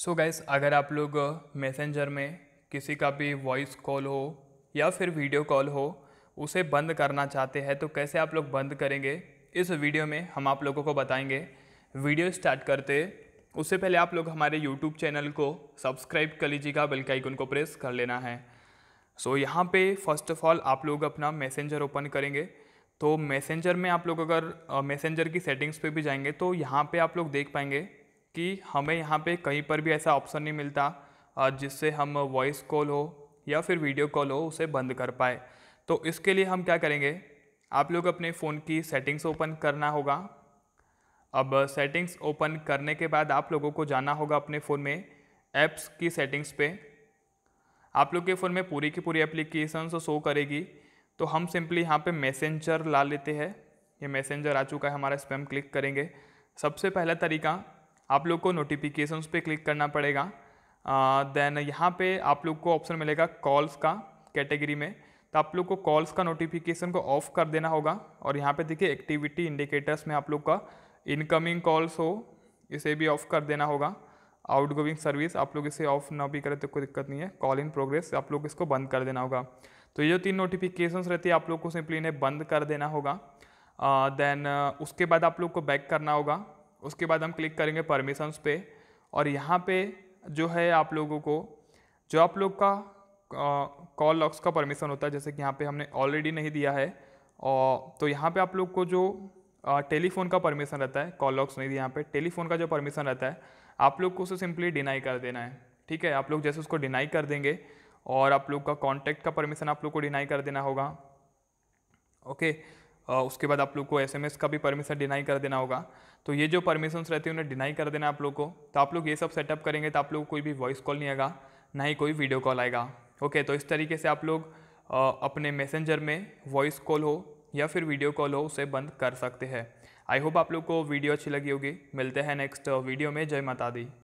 सो so gas अगर आप लोग मैसेंजर में किसी का भी वॉइस कॉल हो या फिर वीडियो कॉल हो उसे बंद करना चाहते हैं तो कैसे आप लोग बंद करेंगे इस वीडियो में हम आप लोगों को बताएंगे वीडियो स्टार्ट करते उससे पहले आप लोग हमारे यूट्यूब चैनल को सब्सक्राइब कर लीजिएगा बल्कि आइकन को प्रेस कर लेना है सो so, यहाँ पे फर्स्ट ऑफ ऑल आप लोग अपना मैसेंजर ओपन करेंगे तो मैसेंजर में आप लोग अगर मैसेंजर की सेटिंग्स पे भी जाएंगे तो यहाँ पे आप लोग देख पाएंगे कि हमें यहाँ पे कहीं पर भी ऐसा ऑप्शन नहीं मिलता जिससे हम वॉइस कॉल हो या फिर वीडियो कॉल हो उसे बंद कर पाए तो इसके लिए हम क्या करेंगे आप लोग अपने फ़ोन की सेटिंग्स ओपन करना होगा अब सेटिंग्स ओपन करने के बाद आप लोगों को जाना होगा अपने फ़ोन में ऐप्स की सेटिंग्स पे आप लोग के फ़ोन में पूरी की पूरी एप्लीकेशन शो करेगी तो हम सिंपली यहाँ पे मैसेंजर ला लेते हैं ये मैसेंजर आ चुका है हमारा स्पैम क्लिक करेंगे सबसे पहला तरीका आप लोग को नोटिफिकेशन पे क्लिक करना पड़ेगा देन यहाँ पे आप लोग को ऑप्शन मिलेगा कॉल्स का कैटेगरी में तो आप लोग को कॉल्स का नोटिफिकेशन को ऑफ कर देना होगा और यहाँ पे देखिए एक्टिविटी इंडिकेटर्स में आप लोग का इनकमिंग कॉल्स हो इसे भी ऑफ कर देना होगा आउटगोइंग सर्विस आप लोग इसे ऑफ ना भी करें तो कोई दिक्कत नहीं है कॉल इन प्रोग्रेस आप लोग इसको बंद कर देना होगा तो ये जो तीन नोटिफिकेशंस रहती है आप लोग को सिंपली इन्हें बंद कर देना होगा देन uh, उसके बाद आप लोग को बैक करना होगा उसके बाद हम क्लिक करेंगे परमिशंस पे और यहाँ पे जो है आप लोगों को जो आप लोग का कॉल लॉक्स का परमिशन होता है जैसे कि यहाँ पे हमने ऑलरेडी नहीं दिया है और तो यहाँ पे आप लोग को जो टेलीफोन का परमिशन रहता है कॉल लॉक्स नहीं दिया यहाँ पे टेलीफोन का जो परमिशन रहता है आप लोग को उसे सिंपली डिनाई कर देना है ठीक है आप लोग जैसे उसको डिनाई कर देंगे और आप लोग का कॉन्टैक्ट का परमिशन आप लोग को डिनाई कर देना होगा ओके उसके बाद आप लोग को एसएमएस का भी परमिशन डिनाई कर देना होगा तो ये जो परमिशंस रहती है उन्हें डिनाई कर देना आप लोग को तो आप लोग ये सब सेटअप करेंगे तो आप लोग कोई भी वॉइस कॉल नहीं आएगा ना ही कोई वीडियो कॉल आएगा ओके तो इस तरीके से आप लोग अपने मैसेंजर में वॉइस कॉल हो या फिर वीडियो कॉल हो उसे बंद कर सकते हैं आई होप आप लोग को वीडियो अच्छी लगी होगी मिलते हैं नेक्स्ट वीडियो में जय माता दी